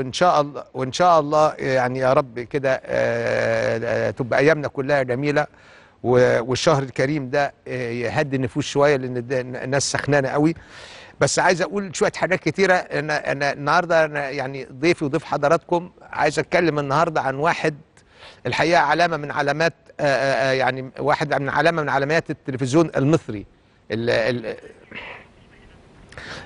وان شاء الله وان شاء الله يعني يا رب كده آه، آه، تبقى ايامنا كلها جميله والشهر الكريم ده آه، يهدي النفوس شويه لان الناس سخنانه قوي بس عايز اقول شويه حاجات كتيره انا انا النهارده أنا يعني ضيفي وضيف حضراتكم عايز اتكلم النهارده عن واحد الحقيقه علامه من علامات يعني واحد من علامه من علامات التلفزيون المصري ال ال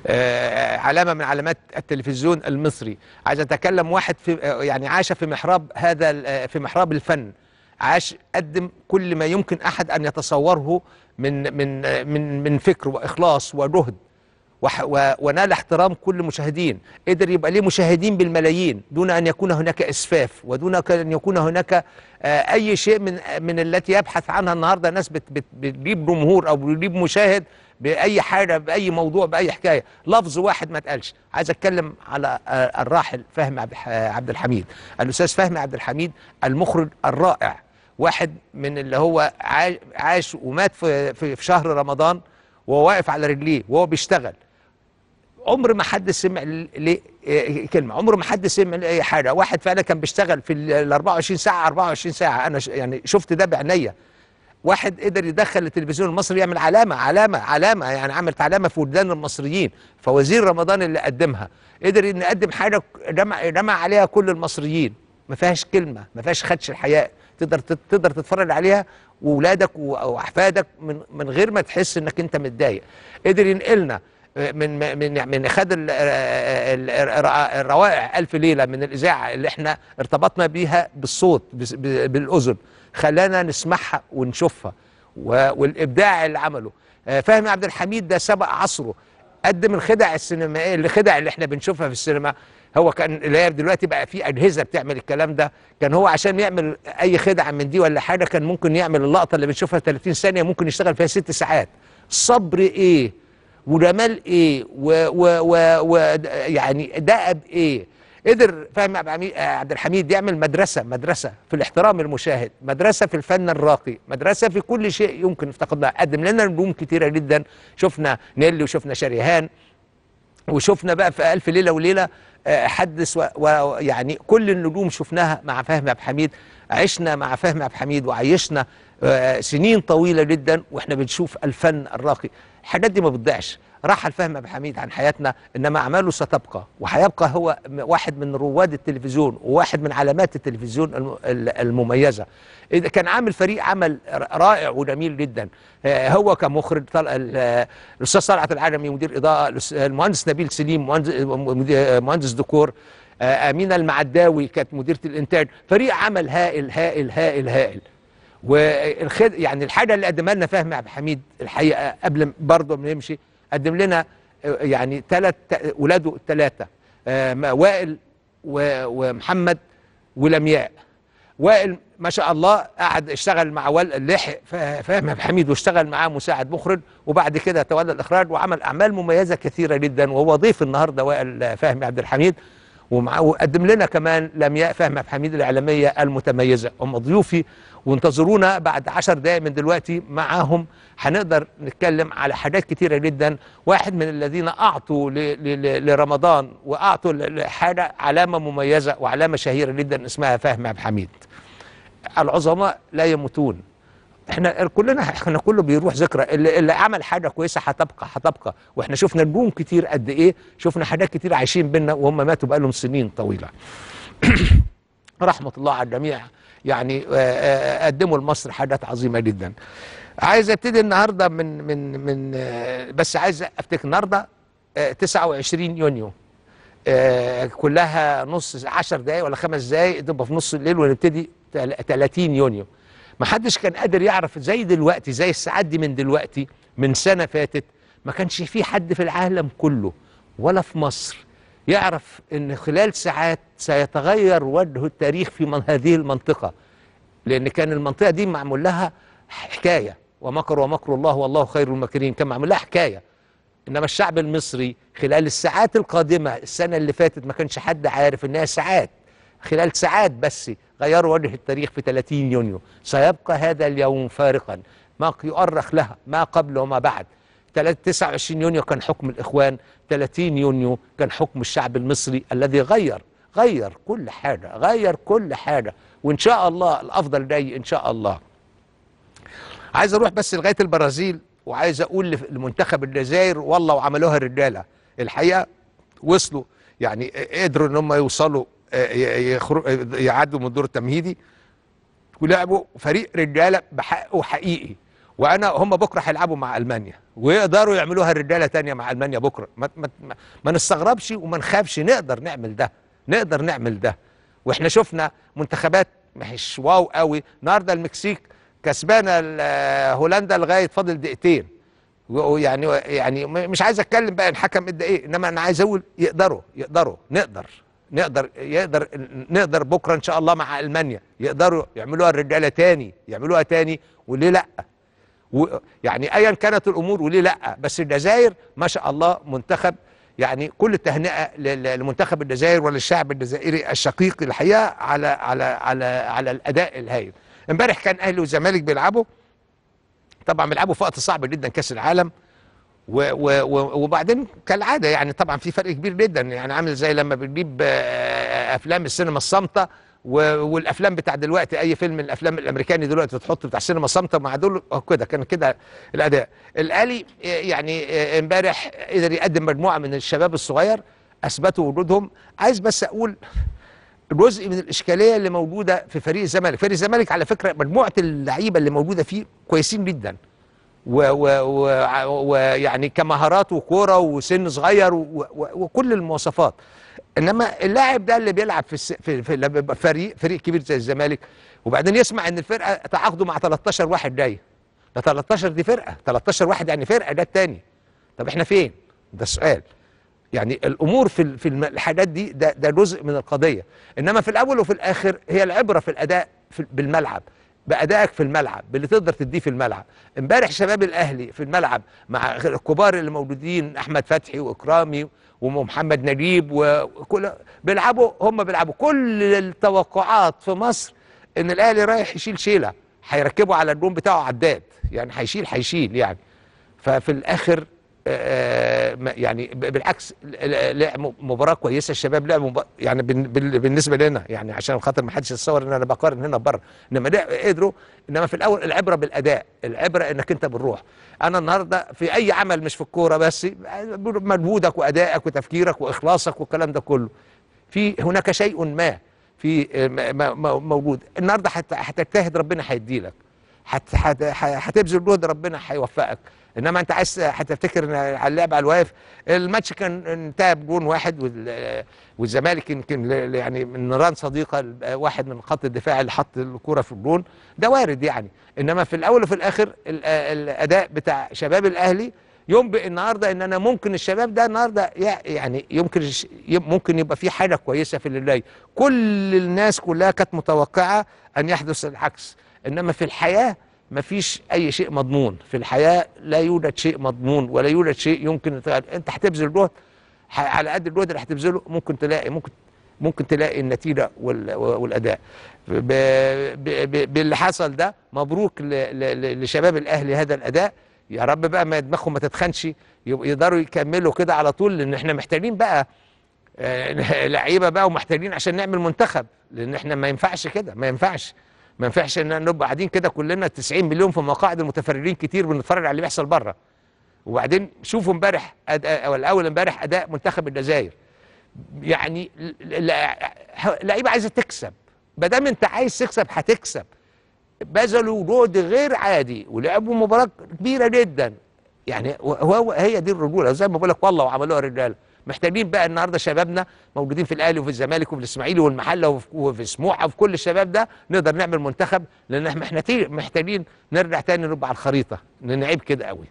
آه، علامه من علامات التلفزيون المصري عايز اتكلم واحد في آه، يعني عاش في محراب هذا آه، في محراب الفن عاش قدم كل ما يمكن احد ان يتصوره من من من من فكر واخلاص وجهد ونال احترام كل المشاهدين قدر يبقى ليه مشاهدين بالملايين دون ان يكون هناك اسفاف ودون ان يكون هناك اي شيء من من التي يبحث عنها النهارده ناس بتجيب جمهور او بتجيب مشاهد باي حاجه باي موضوع باي حكايه لفظ واحد ما اتقالش عايز اتكلم على آه، الراحل فهمي آه، عبد الحميد الاستاذ فهمي عبد الحميد المخرج الرائع واحد من اللي هو عاش ومات في في شهر رمضان وهو واقف على رجليه وهو بيشتغل عمر ما حد سمع آه، كلمه عمر ما حد سمع اي حاجه واحد فعلا كان بيشتغل في ال 24 ساعه 24 ساعه انا يعني شفت ده بعينيا واحد قدر يدخل التلفزيون المصري يعمل علامة علامة علامة يعني عملت علامة في ودان المصريين فوزير رمضان اللي قدمها قدر إن يقدم حاجة رمى عليها كل المصريين ما فيهاش كلمة ما فيهاش خدش الحياء تقدر تقدر تتفرج عليها وولادك وأحفادك من من غير ما تحس إنك أنت متضايق قدر ينقلنا من من يعني من خد الروائع الف ليله من الاذاعه اللي احنا ارتبطنا بيها بالصوت بالاذن خلانا نسمعها ونشوفها والابداع اللي عمله فهمي عبد الحميد ده سبق عصره قدم الخدع السينمائيه الخدع اللي احنا بنشوفها في السينما هو كان اللي دلوقتي بقى في اجهزه بتعمل الكلام ده كان هو عشان يعمل اي خدعه من دي ولا حاجه كان ممكن يعمل اللقطه اللي بنشوفها 30 ثانيه ممكن يشتغل فيها ست ساعات صبر ايه ايه و, و ويعني دقب ايه قدر فهم عبد الحميد يعمل مدرسه مدرسه في الاحترام المشاهد مدرسه في الفن الراقي مدرسه في كل شيء يمكن افتقدناه قدم لنا نجوم كتيره جدا شفنا نيلي وشفنا شريهان وشفنا بقى في الف ليله وليله آه، حدث ويعني كل النجوم شفناها مع فهمي عبد الحميد عشنا مع فهمي عبد الحميد وعيشنا آه، سنين طويله جدا واحنا بنشوف الفن الراقي الحاجات دي ما بتضيعش راح الفهم ابو حميد عن حياتنا انما اعماله ستبقى وهيبقى هو واحد من رواد التلفزيون وواحد من علامات التلفزيون المميزه اذا كان عامل فريق عمل رائع وجميل جدا آه، هو كمخرج الاستاذ صلعه العالمي مدير اضاءه المهندس نبيل سليم مهندس ديكور آه، امينه المعداوي كانت مديره الانتاج فريق عمل هائل هائل هائل هائل والخد يعني الحاجه اللي قدمها لنا فهمي عبد الحميد الحقيقه قبل برضه ما نمشي قدم لنا آه، يعني ثلاث ولاده الثلاثه آه، وائل ومحمد ولمياء وائل ما شاء الله قعد اشتغل مع وائل لحق فهمي عبد الحميد واشتغل معاه مساعد مخرج وبعد كده تولى الاخراج وعمل اعمال مميزه كثيره جدا وهو ضيف النهارده وائل آه، فهمي عبد الحميد وقدم لنا كمان لمياء فهمي عبد الحميد الاعلاميه المتميزه هم ضيوفي وانتظرونا بعد 10 دقائق من دلوقتي معاهم هنقدر نتكلم على حاجات كتيره جدا واحد من الذين اعطوا لرمضان واعطوا لحاجه علامه مميزه وعلامه شهيره جدا اسمها فهمي عبد الحميد العظماء لا يموتون احنا كلنا احنا كله بيروح ذكرى اللي, اللي عمل حاجه كويسه هتبقى هتبقى واحنا شفنا نجوم كتير قد ايه شفنا حاجات كتير عايشين بينا وهم ماتوا بقالهم سنين طويله رحمه الله على الجميع يعني آه، آه، آه، قدموا لمصر حاجات عظيمه جدا عايز ابتدي النهارده من من من بس عايز افتكر النهارده 29 يونيو كلها نص 10 دقائق ولا خمس دقائق تبقى في نص الليل ونبتدي 30 يونيو ما حدش كان قادر يعرف زي دلوقتي زي الساعات دي من دلوقتي من سنة فاتت ما كانش في حد في العالم كله ولا في مصر يعرف ان خلال ساعات سيتغير وجه التاريخ في من هذه المنطقة لان كان المنطقة دي معمول لها حكاية ومكر ومكر الله والله خير المكرين كان معمول لها حكاية انما الشعب المصري خلال الساعات القادمة السنة اللي فاتت ما كانش حد عارف انها ساعات خلال ساعات بس تغير وجه التاريخ في 30 يونيو سيبقى هذا اليوم فارقا ما يؤرخ لها ما قبل وما بعد 29 يونيو كان حكم الإخوان 30 يونيو كان حكم الشعب المصري الذي غير غير كل حاجة غير كل حاجة وإن شاء الله الأفضل جاي إن شاء الله عايز أروح بس لغاية البرازيل وعايز أقول لمنتخب الجزائر والله وعملوها الرجالة الحقيقة وصلوا يعني قدروا ان هم يوصلوا يعدوا من الدور التمهيدي ولعبوا فريق رجاله بحقه حقيقي وانا هم بكره هيلعبوا مع المانيا ويقدروا يعملوها الرجاله تانية مع المانيا بكره ما, ما, ما نستغربش وما نخافش نقدر نعمل ده نقدر نعمل ده واحنا شفنا منتخبات مش واو قوي النهارده المكسيك كسبانه هولندا لغايه فاضل دقيقتين ويعني يعني, يعني مش عايز اتكلم بقى الحكم قد ايه انما انا عايز اقول يقدروا يقدروا نقدر نقدر يقدر نقدر بكره ان شاء الله مع المانيا يقدروا يعملوها الرجاله تاني يعملوها تاني وليه لا و يعني ايا كانت الامور وليه لا بس الجزائر ما شاء الله منتخب يعني كل التهنئه لمنتخب الجزائر وللشعب الجزائري الشقيق الحقيقه على على على على الاداء الهائل امبارح كان اهلي والزمالك بيلعبوا طبعا بيلعبوا في وقت صعب جدا كاس العالم و و وبعدين كالعاده يعني طبعا في فرق كبير جدا يعني عامل زي لما بنجيب آه، افلام السينما الصامته والافلام بتاع دلوقتي اي فيلم من الافلام الامريكاني دلوقتي تحط بتاع السينما الصامته مع دول آه، كده كان كده الاداء الالي آه، يعني امبارح قدر يقدم مجموعه من الشباب الصغير اثبتوا وجودهم عايز بس اقول جزء من الاشكاليه اللي موجوده في فريق الزمالك فريق الزمالك على فكره مجموعه اللعيبه اللي موجوده فيه كويسين جدا ويعني كمهارات وكوره وسن صغير وكل المواصفات انما اللاعب ده اللي بيلعب في, في, في فريق فريق كبير زي الزمالك وبعدين يسمع ان الفرقه تعاقده مع 13 واحد جاي ده 13 دي فرقه 13 واحد يعني فرقه ده الثاني طب احنا فين ده السؤال يعني الامور في في الحاجات دي ده ده جزء من القضيه انما في الاول وفي الاخر هي العبره في الاداء في بالملعب بادائك في الملعب باللي تقدر تديه في الملعب امبارح شباب الاهلي في الملعب مع الكبار اللي موجودين احمد فتحي واكرامي ومحمد نجيب وكل بيلعبوا هم بيلعبوا كل التوقعات في مصر ان الاهلي رايح يشيل شيله هيركبوا على الجون بتاعه عداد يعني هيشيل هيشيل يعني ففي الاخر آه، آه، يعني بالعكس لعب مباراه كويسه الشباب لعبوا يعني بالنسبه لنا يعني عشان خاطر ما حدش يتصور ان انا بقارن هنا بره انما قدروا انما في الاول العبره بالاداء العبره انك انت بالروح انا النهارده في اي عمل مش في الكوره بس مجهودك وادائك وتفكيرك واخلاصك والكلام ده كله في هناك شيء ما في موجود النهارده هتجتهد ربنا هيديلك هتبذل جهد ربنا هيوفقك انما انت عايز هتفتكر على اللعب على الواقف الماتش كان انتهى بجون واحد والزمالك يمكن يعني من نيران صديقه واحد من خط الدفاع اللي حط الكوره في الجون ده وارد يعني انما في الاول وفي الاخر الاداء بتاع شباب الاهلي ينبئ النهارده ان انا ممكن الشباب ده النهارده يعني يمكن ممكن يبقى في حاجه كويسه في اللي جاي كل الناس كلها كانت متوقعه ان يحدث العكس انما في الحياه مفيش اي شيء مضمون في الحياه لا يوجد شيء مضمون ولا يوجد شيء يمكن انت هتبذل جهد على قد الجهد اللي هتبذله ممكن تلاقي ممكن ممكن تلاقي النتيجه والاداء باللي حصل ده مبروك لشباب الاهلي هذا الاداء يا رب بقى ما دماغهم ما تتخنش يقدروا يكملوا كده على طول لان احنا محتاجين بقى آه، لعيبه بقى ومحتاجين عشان نعمل منتخب لان احنا ما ينفعش كده ما ينفعش ما ينفعش ان نبقى قاعدين كده كلنا 90 مليون في مقاعد المتفرجين كتير بنتفرج على اللي بيحصل بره وبعدين شوفوا امبارح او الاول امبارح اداء منتخب الجزائر يعني لعيبه عايزه تكسب ما دام انت عايز تكسب هتكسب بذلوا جهد غير عادي ولعبوا مباراه كبيره جدا يعني هو هي دي الرجوله زي ما بقول لك والله وعملوها الرجاله محتاجين بقى النهارده شبابنا موجودين في الاهلي وفي الزمالك وفي الاسماعيلي والمحله وفي سموحه وفي كل الشباب ده نقدر نعمل منتخب لان احنا محتاجين نرجع تاني نبقى على الخريطه نعيب كده قوي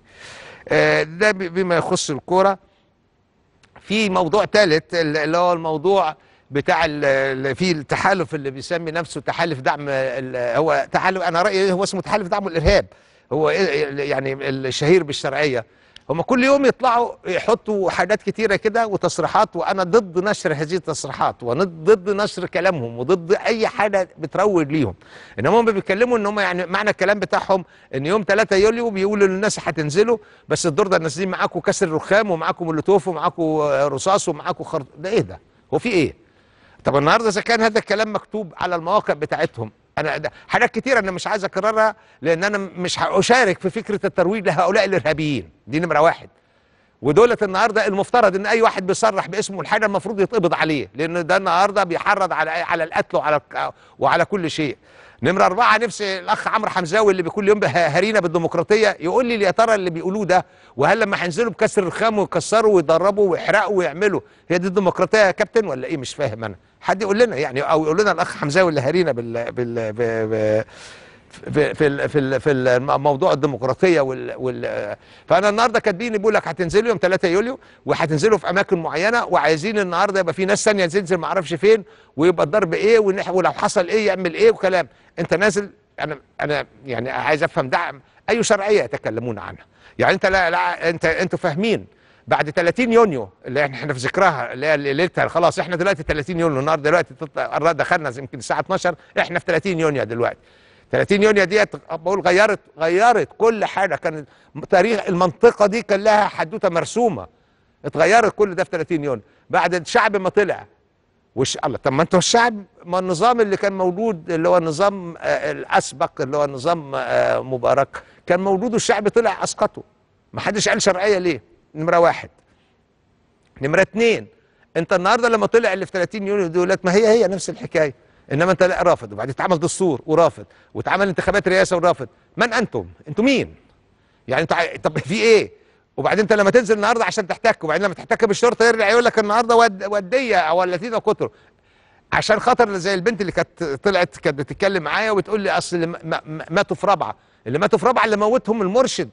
آه، ده بما يخص الكوره في موضوع ثالث اللي هو الموضوع بتاع في التحالف اللي بيسمي نفسه تحالف دعم هو تحالف انا رايي إيه؟ هو اسمه تحالف دعم الارهاب هو إيه- يعني الشهير بالشرعيه هم كل يوم يطلعوا يحطوا حاجات كتيرة كده وتصريحات وأنا ضد نشر هذه التصريحات وضد نشر كلامهم وضد أي حاجة بتروج ليهم إنهم هم بيتكلموا إن هم يعني معنى الكلام بتاعهم إن يوم 3 يوليو بيقولوا للناس هتنزلوا بس الدور ده نازلين معاكم كسر رخام ومعاكم مولوتوف ومعاكم رصاص ومعاكم خرط ده إيه ده؟ هو في إيه؟ طب النهارده إذا كان هذا الكلام مكتوب على المواقع بتاعتهم انا حاجات كتيره انا مش عايز اكررها لان انا مش هشارك في فكره الترويج لهؤلاء الارهابيين دي نمره واحد ودولت النهارده المفترض ان اي واحد بيصرح باسمه الحاجه المفروض يتقبض عليه لان ده النهارده بيحرض على على القتل وعلى وعلى كل شيء نمره أربعة نفسي الأخ عمرو حمزاوي اللي بكل يوم هرينا بالديمقراطية يقول لي يا ترى اللي بيقولوه ده وهل لما هينزلوا بكسر الخام ويكسروا ويضربوا ويحرقوا ويعملوا هي دي الديمقراطية يا كابتن ولا إيه مش فاهم أنا حد يقول لنا يعني او يقول لنا الاخ حمزاوي اللي هارينا بال بال في في في في, موضوع الديمقراطيه وال, وال فانا النهارده كاتبين بيقول لك هتنزلوا يوم 3 يوليو وهتنزلوا في اماكن معينه وعايزين النهارده يبقى في ناس ثانيه تنزل ما اعرفش فين ويبقى الضرب ايه ولو حصل ايه يعمل ايه وكلام انت نازل انا انا يعني عايز افهم ده اي شرعيه يتكلمون عنها يعني انت لا, لا انت انتوا فاهمين بعد 30 يونيو اللي احنا في ذكرها اللي هي ليلتها خلاص احنا دلوقتي 30 يونيو النهارده دلوقتي دخلنا يمكن الساعه 12 احنا في 30 يونيو دلوقتي 30 يونيو ديت بقول غيرت غيرت كل حاجه كان تاريخ المنطقه دي كان لها حدوته مرسومه اتغيرت كل ده في 30 يونيو بعد الشعب ما طلع وش الله طب ما انتوا الشعب ما النظام اللي كان موجود اللي هو النظام آه، الاسبق اللي هو نظام آه، مبارك كان موجود والشعب طلع اسقطه ما حدش قال شرعيه ليه نمره واحد نمره اتنين انت النهارده لما طلع اللي في 30 يونيو دولت ما هي هي نفس الحكايه انما انت لا رافض وبعدين اتعمل دستور ورافض واتعمل انتخابات رئاسه ورافض من انتم؟ انتم مين؟ يعني انت ع... طب في ايه؟ وبعدين انت لما تنزل النهارده عشان تحتك وبعدين لما تحتك بالشرطه يرجع يقول لك النهارده ود... وديه او الذين كتر عشان خاطر زي البنت اللي كانت طلعت كانت بتتكلم معايا وبتقول لي اصل اللي ماتوا في رابعه اللي ماتوا في رابعه اللي موتهم المرشد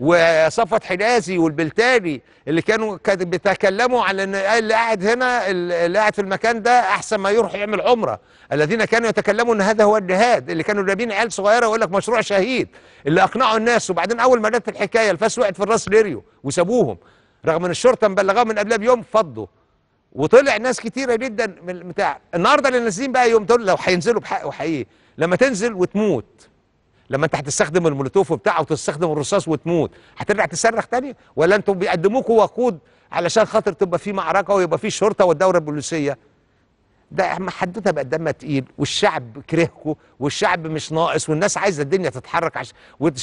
وصفت حجازي والبلتاني اللي كانوا بيتكلموا على ان اللي قاعد هنا اللي قاعد في المكان ده احسن ما يروح يعمل عمره الذين كانوا يتكلموا ان هذا هو الجهاد اللي كانوا جايبين عيال صغيره ويقول لك مشروع شهيد اللي اقنعوا الناس وبعدين اول ما جت الحكايه الفاس وقعت في الراس ليريو وسابوهم رغم ان الشرطه مبلغاهم من قبلها بيوم فضوا وطلع ناس كتيره جدا من بتاع النهارده اللي نازلين بقى يوم دول لو هينزلوا بحق وحقيقي لما تنزل وتموت لما انت هتستخدم المولوتوف بتاعه وتستخدم الرصاص وتموت هترجع تصرخ تاني ولا انتم بيقدموك وقود علشان خاطر تبقى في معركه ويبقى في شرطه والدوره البوليسيه ده حدوتها بقى دمها تقيل والشعب كرهكم والشعب مش ناقص والناس عايزه الدنيا تتحرك عشان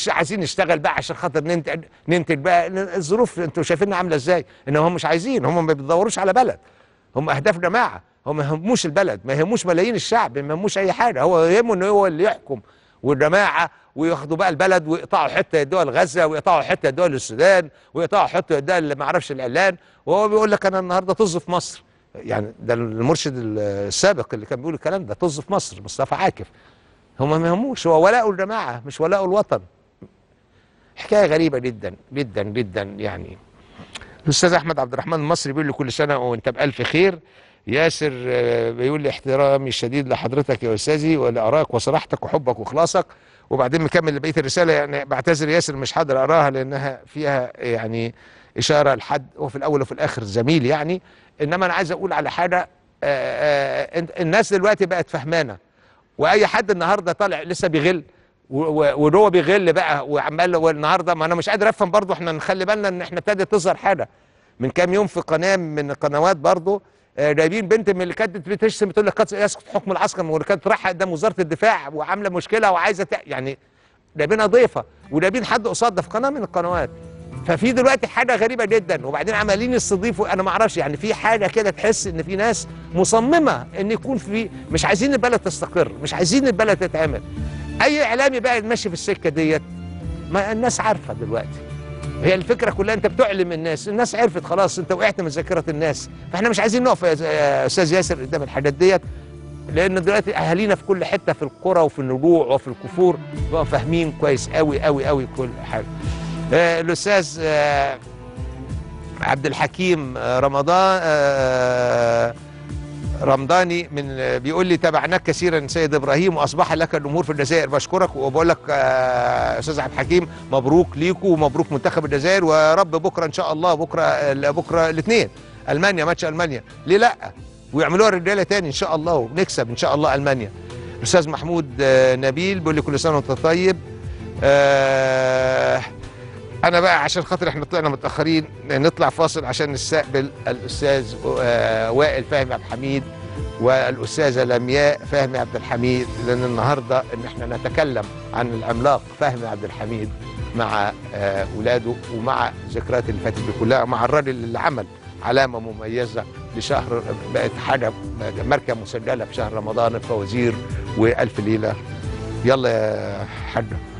عايزين نشتغل بقى عشان خاطر ننتج ننتج بقى الظروف انتوا شايفينها عامله ازاي ان هم مش عايزين هم ما بيدوروش على بلد هم اهداف جماعه هم ما يهموش البلد ما يهموش ملايين الشعب ما يهموش اي حاجه هو يهمه ان هو اللي يحكم والجماعه وياخدوا بقى البلد ويقطعوا حته يدوها لغزه ويقطعوا حته يدوها للسودان ويقطعوا حته يدوها ما اعرفش الاعلان وهو بيقول لك انا النهارده طز في مصر يعني ده المرشد السابق اللي كان بيقول الكلام ده طز في مصر مصطفى عاكف هم ما يهموش هو ولاؤه الجماعه مش ولاؤه الوطن حكايه غريبه جدا جدا جدا يعني الاستاذ احمد عبد الرحمن المصري بيقول لي كل سنه وانت بالف خير ياسر آه، بيقول لي احترامي الشديد لحضرتك يا استاذي ولارائك وصراحتك وحبك واخلاصك وبعدين مكمل لبقيه الرساله يعني بعتذر ياسر مش حاضر اقراها لانها فيها يعني اشاره لحد وفي الاول وفي الاخر زميل يعني انما انا عايز اقول على حاجه آه، آه، الناس دلوقتي بقت فهمانه واي حد النهارده طالع لسه بيغل وهو بيغل بقى وعمال والنهارده ما انا مش قادر افهم برضه احنا نخلي بالنا ان احنا ابتدت تظهر حاجه من كام يوم في قناه من القنوات برضه آه، جايبين بنت من اللي كانت بتشتم بتقول لك يسقط حكم العسكر واللي كانت رايحه قدام وزاره الدفاع وعامله مشكله وعايزه تق... يعني جايبينها ضيفه وجايبين حد قصاد ده في قناه من القنوات ففي دلوقتي حاجه غريبه جدا وبعدين عمالين يستضيفوا انا ما اعرفش يعني في حاجه كده تحس ان في ناس مصممه ان يكون في مش عايزين البلد تستقر مش عايزين البلد تتعمل اي اعلامي بقى ماشي في السكه ديت ما الناس عارفه دلوقتي هي الفكره كلها انت بتعلم الناس الناس عرفت خلاص انت وقعت من ذاكره الناس فاحنا مش عايزين نقف يا استاذ ياسر قدام الحاجات ديت لان دلوقتي اهالينا في كل حته في القرى وفي النجوع وفي الكفور بقوا فاهمين كويس قوي قوي قوي كل حاجه آه، الاستاذ آه، عبد الحكيم آه، رمضان رمضاني من بيقول لي تابعناك كثيرا سيد ابراهيم واصبح لك الامور في الجزائر بشكرك وبقول لك آه، استاذ عبد الحكيم مبروك ليكوا ومبروك منتخب الجزائر ويا رب بكره ان شاء الله بكره آه، بكره الاثنين المانيا ماتش المانيا ليه لا ويعملوها الرجاله تاني ان شاء الله ونكسب ان شاء الله المانيا الاستاذ محمود آه، نبيل بيقول لي كل سنه وانت طيب آه انا بقى عشان خاطر احنا طلعنا متاخرين نطلع فاصل عشان نستقبل الاستاذ آه، وائل فهمي عبد الحميد والاستاذه لمياء فهمي عبد الحميد لان النهارده ان احنا نتكلم عن العملاق فهمي عبد الحميد مع اولاده آه، ومع ذكريات اللي فاتت دي كلها مع الراجل اللي عمل علامه مميزه لشهر بقت حاجه ماركه مسجله في شهر رمضان الفوازير والف ليله يلا يا حاجه